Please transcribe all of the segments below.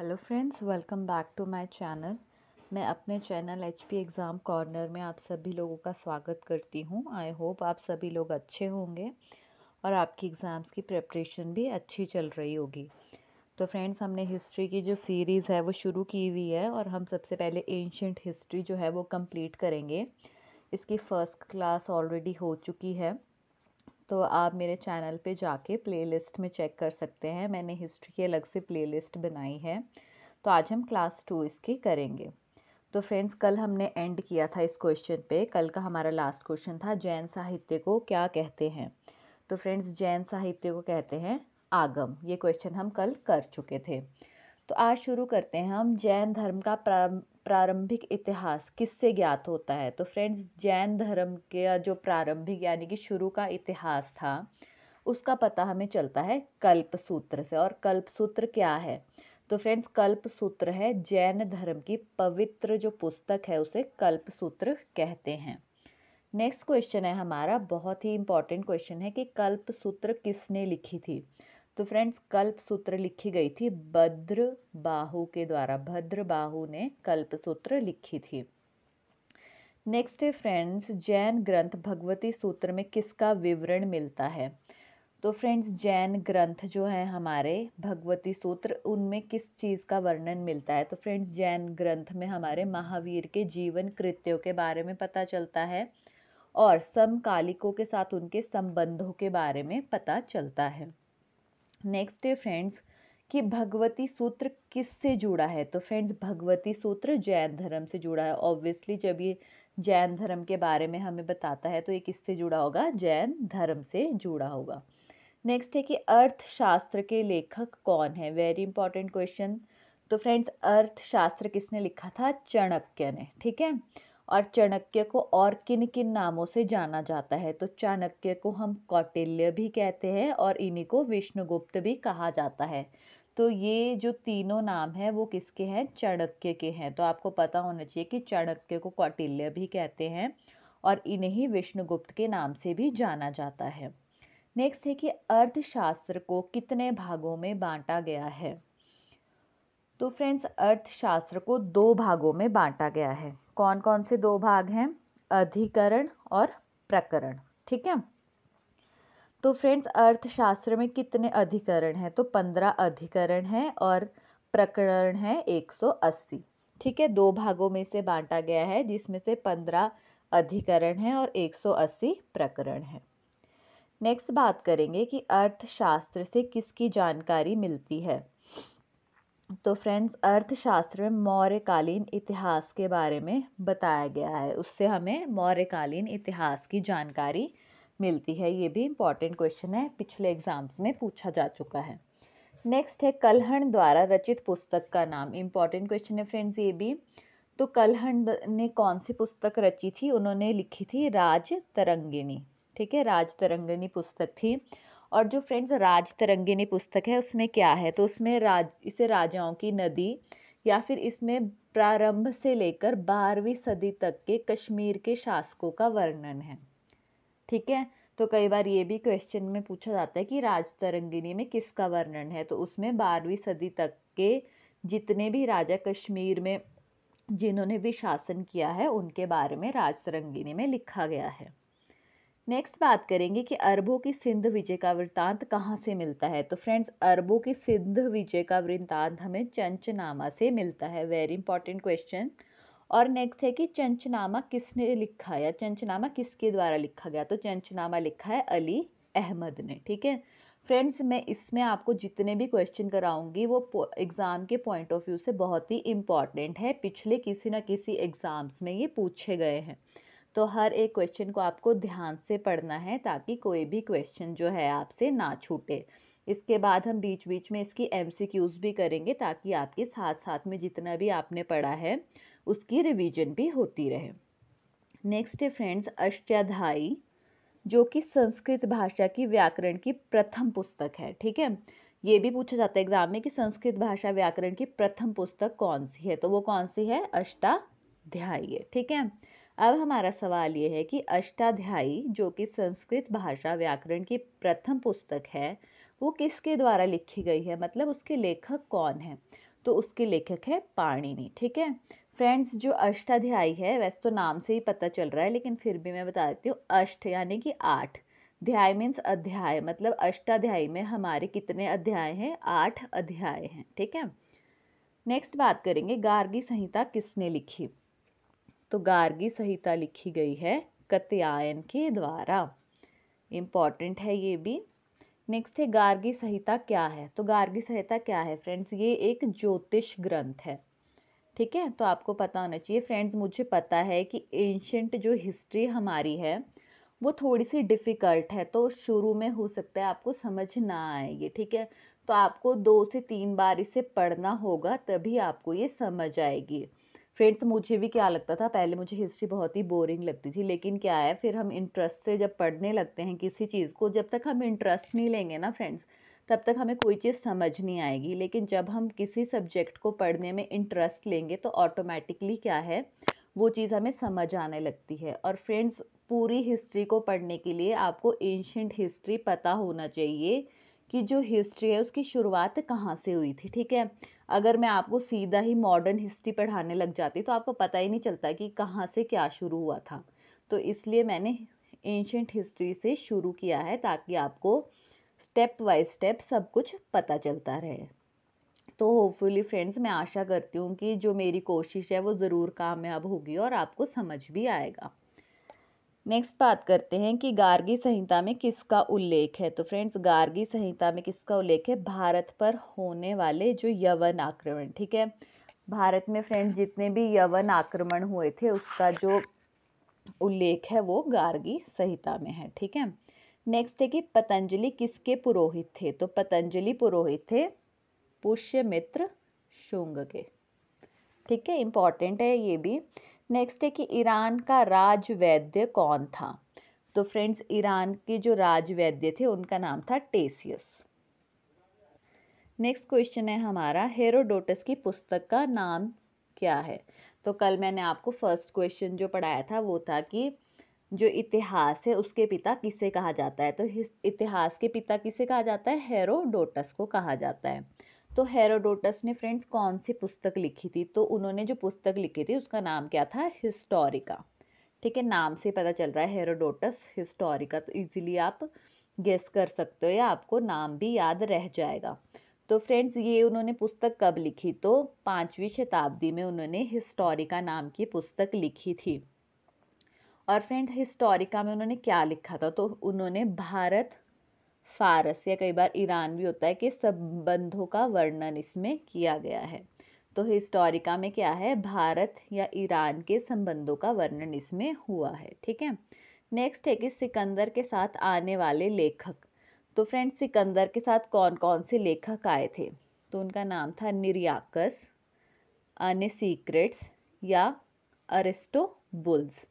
hello friends welcome back to my channel मैं अपने channel H P exam corner में आप सभी लोगों का स्वागत करती हूँ आई होप आप सभी लोग अच्छे होंगे और आपकी एग्ज़ाम्स की प्रेपरेशन भी अच्छी चल रही होगी तो फ्रेंड्स हमने हिस्ट्री की जो सीरीज़ है वो शुरू की हुई है और हम सबसे पहले एंशंट हिस्ट्री जो है वो कम्प्लीट करेंगे इसकी फ़र्स्ट क्लास ऑलरेडी हो चुकी है तो आप मेरे चैनल पे जाके प्लेलिस्ट में चेक कर सकते हैं मैंने हिस्ट्री की अलग से प्लेलिस्ट बनाई है तो आज हम क्लास टू इसकी करेंगे तो फ्रेंड्स कल हमने एंड किया था इस क्वेश्चन पे कल का हमारा लास्ट क्वेश्चन था जैन साहित्य को क्या कहते हैं तो फ्रेंड्स जैन साहित्य को कहते हैं आगम ये क्वेश्चन हम कल कर चुके थे तो आज शुरू करते हैं हम जैन धर्म का प्रारंभिक इतिहास किससे ज्ञात होता है तो फ्रेंड्स जैन धर्म के जो प्रारंभिक यानी कि शुरू का इतिहास था उसका पता हमें चलता है कल्प सूत्र से और कल्प सूत्र क्या है तो फ्रेंड्स कल्प सूत्र है जैन धर्म की पवित्र जो पुस्तक है उसे कल्प सूत्र कहते हैं नेक्स्ट क्वेश्चन है हमारा बहुत ही इंपॉर्टेंट क्वेश्चन है कि कल्प सूत्र किसने लिखी थी तो फ्रेंड्स कल्प सूत्र लिखी गई थी भद्र बाहु के द्वारा भद्र बाहु ने कल्प सूत्र लिखी थी नेक्स्ट है फ्रेंड्स जैन ग्रंथ भगवती सूत्र में किसका विवरण मिलता है तो फ्रेंड्स जैन ग्रंथ जो है हमारे भगवती सूत्र उनमें किस चीज़ का वर्णन मिलता है तो फ्रेंड्स जैन ग्रंथ में हमारे महावीर के जीवन कृत्यों के बारे में पता चलता है और समकालिकों के साथ उनके संबंधों के बारे में पता चलता है नेक्स्ट है फ्रेंड्स कि भगवती सूत्र किससे जुड़ा है तो फ्रेंड्स भगवती सूत्र जैन धर्म से जुड़ा है ऑब्वियसली जब ये जैन धर्म के बारे में हमें बताता है तो ये किससे जुड़ा होगा जैन धर्म से जुड़ा होगा नेक्स्ट है कि अर्थशास्त्र के लेखक कौन है वेरी इंपॉर्टेंट क्वेश्चन तो फ्रेंड्स अर्थशास्त्र किसने लिखा था चाणक्य ने ठीक है और चाणक्य को और किन किन नामों से जाना जाता है तो चाणक्य को हम कौटिल्य भी कहते हैं और इन्हीं को विष्णुगुप्त भी कहा जाता है तो ये जो तीनों नाम हैं वो किसके हैं चाणक्य के हैं तो आपको पता होना चाहिए कि चाणक्य को कौटिल्य भी कहते हैं और इन्हें विष्णुगुप्त के नाम से भी जाना जाता है नेक्स्ट है कि अर्थशास्त्र को कितने भागों में बांटा गया है तो फ्रेंड्स अर्थशास्त्र को दो भागों में बांटा गया है कौन कौन से दो भाग हैं अधिकरण और प्रकरण ठीक है तो फ्रेंड्स अर्थशास्त्र में कितने अधिकरण हैं तो पंद्रह अधिकरण हैं और प्रकरण है एक सौ अस्सी ठीक है दो भागों में से बांटा गया है जिसमें से पंद्रह अधिकरण है और एक सौ अस्सी प्रकरण है नेक्स्ट बात करेंगे कि अर्थशास्त्र से किसकी जानकारी मिलती है तो फ्रेंड्स अर्थशास्त्र में मौर्यकालीन इतिहास के बारे में बताया गया है उससे हमें मौर्यकालीन इतिहास की जानकारी मिलती है ये भी इम्पॉर्टेंट क्वेश्चन है पिछले एग्जाम्स में पूछा जा चुका है नेक्स्ट है कलहण द्वारा रचित पुस्तक का नाम इम्पॉर्टेंट क्वेश्चन है फ्रेंड्स ये भी तो कलहण ने कौन सी पुस्तक रची थी उन्होंने लिखी थी राज तरंगिणी ठीक है राज तरंगिणी पुस्तक थी और जो फ्रेंड्स राज तरंगिनी पुस्तक है उसमें क्या है तो उसमें राज इसे राजाओं की नदी या फिर इसमें प्रारंभ से लेकर बारहवीं सदी तक के कश्मीर के शासकों का वर्णन है ठीक है तो कई बार ये भी क्वेश्चन में पूछा जाता है कि राज तरंगिनी में किसका वर्णन है तो उसमें बारहवीं सदी तक के जितने भी राजा कश्मीर में जिन्होंने भी शासन किया है उनके बारे में राज तरंगिनी में लिखा गया है नेक्स्ट बात करेंगे कि अरबों की सिंध विजय का वृत्तांत कहाँ से मिलता है तो फ्रेंड्स अरबों की सिंध विजय का वृत्तांत हमें चंचनामा से मिलता है वेरी इंपॉर्टेंट क्वेश्चन और नेक्स्ट है कि चंचनामा किसने लिखा या चंचनामा किसके द्वारा लिखा गया तो चंचनामा लिखा है अली अहमद ने ठीक है फ्रेंड्स मैं इसमें आपको जितने भी क्वेश्चन कराऊंगी वो एग्ज़ाम के पॉइंट ऑफ व्यू से बहुत ही इम्पॉर्टेंट है पिछले किसी ना किसी एग्ज़ाम्स में ये पूछे गए हैं तो हर एक क्वेश्चन को आपको ध्यान से पढ़ना है ताकि कोई भी क्वेश्चन जो है आपसे ना छूटे इसके बाद हम बीच बीच में इसकी एम भी करेंगे ताकि आपके साथ साथ में जितना भी आपने पढ़ा है उसकी रिवीजन भी होती रहे नेक्स्ट है फ्रेंड्स अष्टाध्यायी जो कि संस्कृत भाषा की व्याकरण की प्रथम पुस्तक है ठीक है ये भी पूछा जाता है एग्जाम में कि संस्कृत भाषा व्याकरण की प्रथम पुस्तक कौन सी है तो वो कौन सी है अष्टाध्यायी है ठीक है अब हमारा सवाल ये है कि अष्टाध्यायी जो कि संस्कृत भाषा व्याकरण की प्रथम पुस्तक है वो किसके द्वारा लिखी गई है मतलब उसके लेखक कौन है तो उसके लेखक है पाणिनि ठीक है फ्रेंड्स जो अष्टाध्यायी है वैसे तो नाम से ही पता चल रहा है लेकिन फिर भी मैं बता देती हूँ अष्ट यानी कि आठ ध्याय मीन्स अध्याय मतलब अष्टाध्यायी में हमारे कितने अध्याय हैं आठ अध्याय हैं ठीक है नेक्स्ट बात करेंगे गार्गी संहिता किसने लिखी तो गार्गी संहिता लिखी गई है कत्यायन के द्वारा इम्पॉर्टेंट है ये भी नेक्स्ट है गार्गी संहिता क्या है तो गार्गी संहिता क्या है फ्रेंड्स ये एक ज्योतिष ग्रंथ है ठीक है तो आपको पता होना चाहिए फ्रेंड्स मुझे पता है कि एंशंट जो हिस्ट्री हमारी है वो थोड़ी सी डिफ़िकल्ट है तो शुरू में हो सकता है आपको समझ ना आए ये ठीक है तो आपको दो से तीन बार इसे पढ़ना होगा तभी आपको ये समझ आएगी फ्रेंड्स मुझे भी क्या लगता था पहले मुझे हिस्ट्री बहुत ही बोरिंग लगती थी लेकिन क्या है फिर हम इंटरेस्ट से जब पढ़ने लगते हैं किसी चीज़ को जब तक हम इंटरेस्ट नहीं लेंगे ना फ्रेंड्स तब तक हमें कोई चीज़ समझ नहीं आएगी लेकिन जब हम किसी सब्जेक्ट को पढ़ने में इंटरेस्ट लेंगे तो ऑटोमेटिकली क्या है वो चीज़ हमें समझ आने लगती है और फ्रेंड्स पूरी हिस्ट्री को पढ़ने के लिए आपको एंशंट हिस्ट्री पता होना चाहिए कि जो हिस्ट्री है उसकी शुरुआत कहाँ से हुई थी ठीक है अगर मैं आपको सीधा ही मॉडर्न हिस्ट्री पढ़ाने लग जाती तो आपको पता ही नहीं चलता कि कहाँ से क्या शुरू हुआ था तो इसलिए मैंने एंशंट हिस्ट्री से शुरू किया है ताकि आपको स्टेप बाय स्टेप सब कुछ पता चलता रहे तो होपफुली फ्रेंड्स मैं आशा करती हूँ कि जो मेरी कोशिश है वो ज़रूर कामयाब होगी और आपको समझ भी आएगा नेक्स्ट बात करते हैं कि गार्गी संहिता में किसका उल्लेख है तो फ्रेंड्स गार्गी संहिता में किसका उल्लेख है भारत पर होने वाले जो यवन आक्रमण ठीक है भारत में फ्रेंड्स जितने भी यवन आक्रमण हुए थे उसका जो उल्लेख है वो गार्गी संहिता में है ठीक है नेक्स्ट है कि पतंजलि किसके पुरोहित थे तो पतंजलि पुरोहित थे पुष्यमित्र शुंग के ठीक है इम्पॉर्टेंट है ये भी नेक्स्ट है कि ईरान का राज वैद्य कौन था तो फ्रेंड्स ईरान के जो राज वैद्य थे उनका नाम था टेसियस नेक्स्ट क्वेश्चन है हमारा हेरोडोटस की पुस्तक का नाम क्या है तो कल मैंने आपको फर्स्ट क्वेश्चन जो पढ़ाया था वो था कि जो इतिहास है उसके पिता किसे कहा जाता है तो इतिहास के पिता किसे कहा जाता है हेरोडोटस को कहा जाता है तो हेरोडोटस ने फ्रेंड्स कौन सी पुस्तक लिखी थी तो उन्होंने जो पुस्तक लिखी थी उसका नाम क्या था हिस्टोरिका ठीक है नाम से पता चल रहा है हेरोडोटस हिस्टोरिका तो इजीली आप गेस कर सकते हो या आपको नाम भी याद रह जाएगा तो फ्रेंड्स ये उन्होंने पुस्तक कब लिखी तो पाँचवीं शताब्दी में उन्होंने हिस्टोरिका नाम की पुस्तक लिखी थी और फ्रेंड हिस्टोरिका में उन्होंने क्या लिखा था तो उन्होंने भारत फारस या कई बार ईरान भी होता है कि संबंधों का वर्णन इसमें किया गया है तो हिस्टोरिका में क्या है भारत या ईरान के संबंधों का वर्णन इसमें हुआ है ठीक है नेक्स्ट है कि सिकंदर के साथ आने वाले लेखक तो फ्रेंड सिकंदर के साथ कौन कौन से लेखक आए थे तो उनका नाम था निर्याकस अन सीक्रेट्स या अरिस्टो बुल्स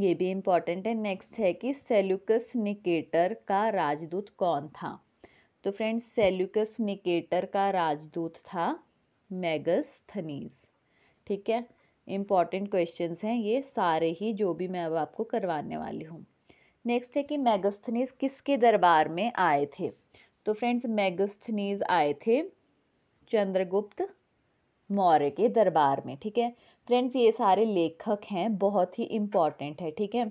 ये भी इम्पॉर्टेंट है नेक्स्ट है कि सेल्युकस निकेटर का राजदूत कौन था तो फ्रेंड्स सेल्युकस निकेटर का राजदूत था मैगस्थनीज ठीक है इम्पॉर्टेंट क्वेश्चंस हैं ये सारे ही जो भी मैं अब आपको करवाने वाली हूँ नेक्स्ट है कि मैगस्थनीज किसके दरबार में आए थे तो फ्रेंड्स मैगस्थनीज आए थे चंद्रगुप्त मौर्य के दरबार में ठीक है फ्रेंड्स ये सारे लेखक हैं बहुत ही इम्पॉर्टेंट है ठीक है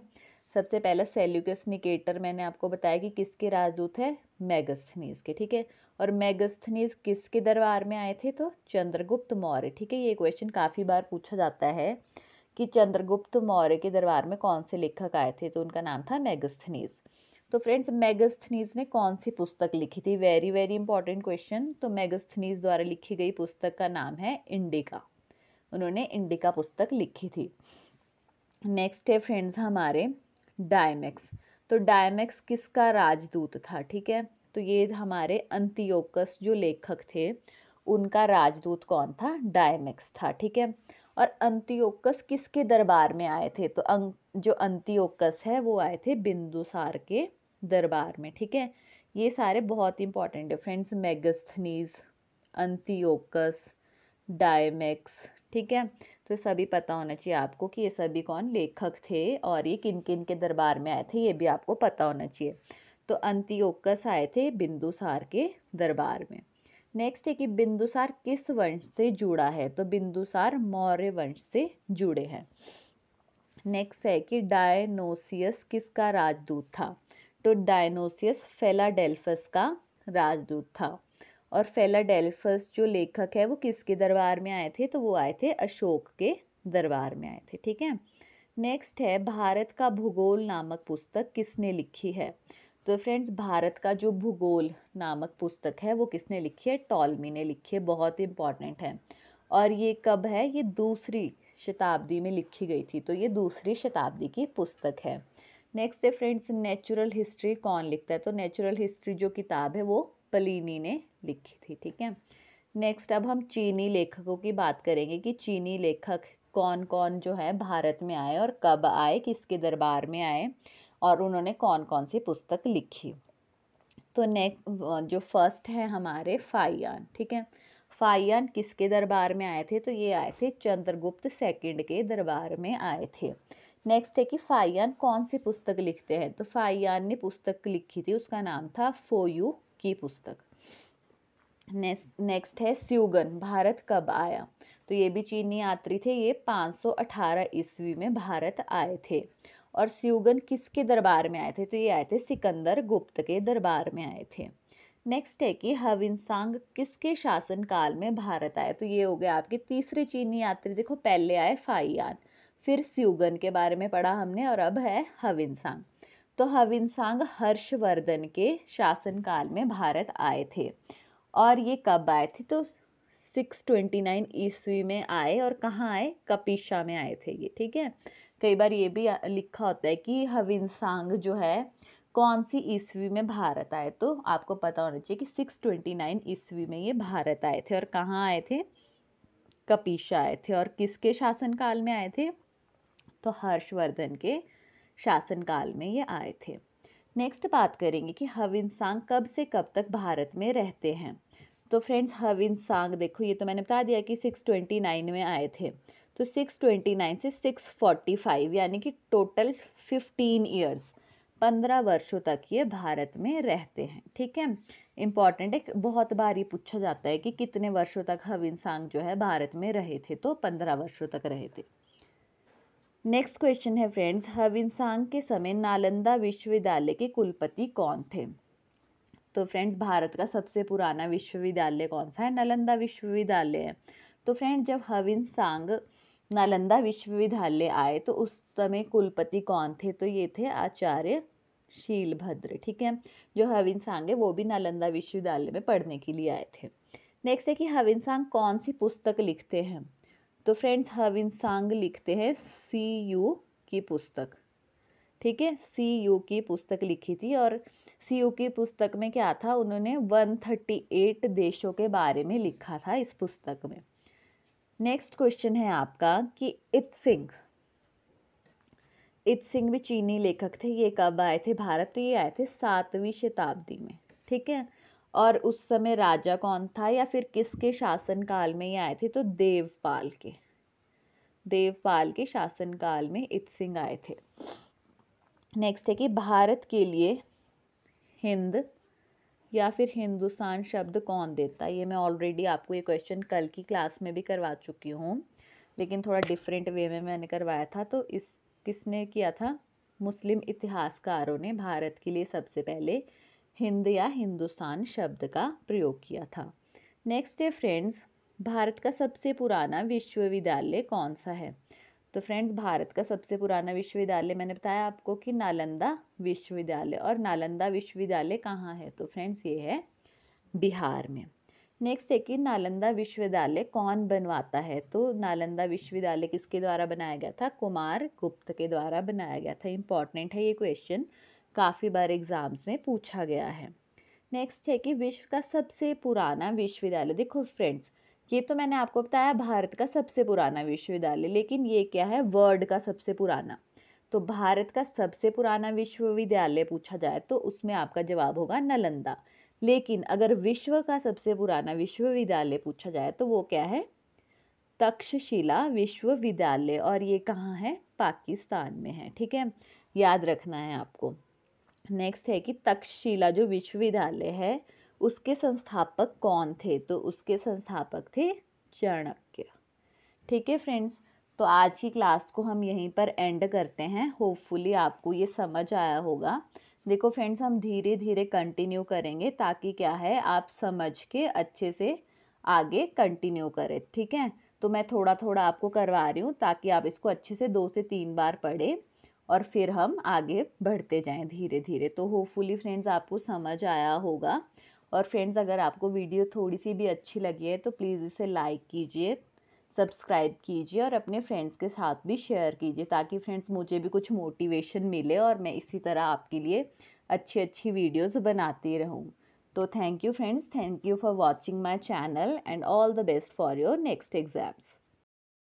सबसे पहला सेल्यूकस निकेटर मैंने आपको बताया कि किसके राजदूत है मैगस्थनीज के ठीक है और मैगस्थनीज किसके दरबार में आए थे तो चंद्रगुप्त मौर्य ठीक है ये क्वेश्चन काफ़ी बार पूछा जाता है कि चंद्रगुप्त मौर्य के दरबार में कौन से लेखक आए थे तो उनका नाम था मैगस्थनीज तो फ्रेंड्स मैगस्थनीज ने कौन सी पुस्तक लिखी थी वेरी वेरी इंपॉर्टेंट क्वेश्चन तो मैगस्थनीज द्वारा लिखी गई पुस्तक का नाम है इंडिका उन्होंने इंडिका पुस्तक लिखी थी नेक्स्ट है फ्रेंड्स हमारे डायमेक्स तो डायमेक्स किसका राजदूत था ठीक है तो ये हमारे अंतियोकस जो लेखक थे उनका राजदूत कौन था डायमेक्स था ठीक है और अंतियोकस किसके दरबार में आए थे तो अं जो अंतियोकस है वो आए थे बिंदुसार के दरबार में ठीक है ये सारे बहुत इंपॉर्टेंट है फ्रेंड्स मेगस्थनीज अंतियोकस डायमेक्स ठीक है तो सभी पता होना चाहिए आपको कि ये सभी कौन लेखक थे और ये किन किन के दरबार में आए थे ये भी आपको पता होना चाहिए तो अंतियोकस आए थे बिंदुसार के दरबार में नेक्स्ट है कि बिंदुसार किस वंश से जुड़ा है तो बिंदुसार मौर्य वंश से जुड़े हैं नेक्स्ट है कि डायनोसियस किसका राजदूत था तो डायनोसियस फेलाडेल्फस का राजदूत था और फेलाडेल्फस जो लेखक है वो किसके दरबार में आए थे तो वो आए थे अशोक के दरबार में आए थे ठीक है नेक्स्ट है भारत का भूगोल नामक पुस्तक किसने लिखी है तो फ्रेंड्स भारत का जो भूगोल नामक पुस्तक है वो किसने लिखी है टॉलमी ने लिखी है बहुत इम्पॉर्टेंट है और ये कब है ये दूसरी शताब्दी में लिखी गई थी तो ये दूसरी शताब्दी की पुस्तक है नेक्स्ट है फ्रेंड्स नेचुरल हिस्ट्री कौन लिखता है तो नेचुरल हिस्ट्री जो किताब है वो पलीनी ने लिखी थी ठीक है नेक्स्ट अब हम चीनी लेखकों की बात करेंगे कि चीनी लेखक कौन कौन जो है भारत में आए और कब आए किसके दरबार में आए और उन्होंने कौन कौन सी पुस्तक लिखी तो नेक्स्ट जो फर्स्ट है हमारे फाइयान ठीक है फाइयान किसके दरबार में आए थे तो ये आए थे चंद्रगुप्त सेकंड के दरबार में आए थे नेक्स्ट है कि फाइयान कौन सी पुस्तक लिखते हैं तो फाइयान ने पुस्तक लिखी थी उसका नाम था फोयू की पुस्तक नेक्स्ट है स्यूगन भारत कब आया तो ये भी चीनी यात्री थे ये 518 ईस्वी में भारत आए थे और स्यूगन किसके दरबार में आए थे तो ये आए थे सिकंदर गुप्त के दरबार में आए थे नेक्स्ट है कि हविनसांग किसके शासनकाल में भारत आए तो ये हो गया आपके तीसरे चीनी यात्री देखो पहले आए फाइयान फिर स्यूगन के बारे में पढ़ा हमने और अब है हविनसांग तो हविनसांग हर्षवर्धन के शासनकाल में भारत आए थे और ये कब आए थे तो 629 ईस्वी में आए और कहाँ आए कपीशा में आए थे ये ठीक है कई बार ये भी लिखा होता है कि हविनसांग जो है कौन सी ईस्वी में भारत आए तो आपको पता होना चाहिए कि 629 ईस्वी में ये भारत आए थे और कहाँ आए थे कपिशा आए थे और किसके शासनकाल में आए थे तो हर्षवर्धन के शासनकाल में ये आए थे नेक्स्ट बात करेंगे कि हविनसांग कब से कब तक भारत में रहते हैं तो फ्रेंड्स हविन सांग देखो ये तो मैंने बता दिया कि 629 में आए थे तो 629 से 645 यानी कि टोटल 15 इयर्स पंद्रह वर्षों तक ये भारत में रहते हैं ठीक है इम्पॉर्टेंट एक बहुत बार ये पूछा जाता है कि कितने वर्षों तक हविन सांग जो है भारत में रहे थे तो पंद्रह वर्षों तक रहे थे नेक्स्ट क्वेश्चन है फ्रेंड्स हविंसांग के समय नालंदा विश्वविद्यालय के कुलपति कौन थे तो फ्रेंड्स भारत का सबसे पुराना विश्वविद्यालय कौन सा है नालंदा विश्वविद्यालय है तो फ्रेंड्स जब सांग नालंदा विश्वविद्यालय आए तो उस समय कुलपति कौन थे तो ये थे आचार्य शीलभद्र ठीक है जो सांग है वो भी नालंदा विश्वविद्यालय में पढ़ने के लिए आए थे नेक्स्ट है कि सांग कौन सी पुस्तक लिखते हैं तो फ्रेंड्स हविन सांग लिखते हैं सी यू की पुस्तक ठीक है सी यू की पुस्तक लिखी थी और सी यू की पुस्तक में क्या था उन्होंने 138 देशों के बारे में लिखा था इस पुस्तक में नेक्स्ट क्वेश्चन है आपका कि इत सिंह इत सिंह भी चीनी लेखक थे ये कब आए थे भारत तो ये आए थे सातवीं शताब्दी में ठीक है और उस समय राजा कौन था या फिर किसके शासनकाल में ये आए थे तो देवपाल के देवपाल के शासनकाल में इत सिंह आए थे नेक्स्ट है कि भारत के लिए हिंद या फिर हिंदुस्तान शब्द कौन देता है ये मैं ऑलरेडी आपको ये क्वेश्चन कल की क्लास में भी करवा चुकी हूँ लेकिन थोड़ा डिफरेंट वे में मैंने करवाया था तो इस किसने किया था मुस्लिम इतिहासकारों ने भारत के लिए सबसे पहले हिंद या हिंदुस्तान शब्द का प्रयोग किया था नेक्स्ट है फ्रेंड्स भारत का सबसे पुराना विश्वविद्यालय कौन सा है तो फ्रेंड्स भारत का सबसे पुराना विश्वविद्यालय मैंने बताया आपको कि नालंदा विश्वविद्यालय और नालंदा विश्वविद्यालय कहाँ है तो फ्रेंड्स ये है बिहार में नेक्स्ट है कि नालंदा विश्वविद्यालय कौन बनवाता है तो नालंदा विश्वविद्यालय किसके द्वारा बनाया गया था कुमार गुप्त के द्वारा बनाया गया था इम्पॉर्टेंट है ये क्वेश्चन काफ़ी बार एग्ज़ाम्स में पूछा गया है नेक्स्ट है कि विश्व का सबसे पुराना विश्वविद्यालय देखो फ्रेंड्स ये तो मैंने आपको बताया भारत का सबसे पुराना विश्वविद्यालय लेकिन ये क्या है वर्ल्ड का सबसे पुराना तो भारत का सबसे पुराना विश्वविद्यालय पूछा जाए तो उसमें आपका जवाब होगा नालंदा लेकिन अगर विश्व का सबसे पुराना विश्वविद्यालय पूछा जाए तो वो क्या है तक्षशिला विश्वविद्यालय और ये कहाँ है पाकिस्तान में है ठीक है याद रखना है आपको नेक्स्ट है कि तक्षशिला जो विश्वविद्यालय है उसके संस्थापक कौन थे तो उसके संस्थापक थे चाणक्य ठीक है फ्रेंड्स तो आज की क्लास को हम यहीं पर एंड करते हैं होपफुली आपको ये समझ आया होगा देखो फ्रेंड्स हम धीरे धीरे कंटिन्यू करेंगे ताकि क्या है आप समझ के अच्छे से आगे कंटिन्यू करें ठीक है तो मैं थोड़ा थोड़ा आपको करवा रही हूँ ताकि आप इसको अच्छे से दो से तीन बार पढ़ें और फिर हम आगे बढ़ते जाएं धीरे धीरे तो होपफुली फ्रेंड्स आपको समझ आया होगा और फ्रेंड्स अगर आपको वीडियो थोड़ी सी भी अच्छी लगी है तो प्लीज़ इसे लाइक कीजिए सब्सक्राइब कीजिए और अपने फ्रेंड्स के साथ भी शेयर कीजिए ताकि फ्रेंड्स मुझे भी कुछ मोटिवेशन मिले और मैं इसी तरह आपके लिए अच्छी अच्छी वीडियोस बनाती रहूं तो thank you friends thank you for watching my channel and all the best for your next exams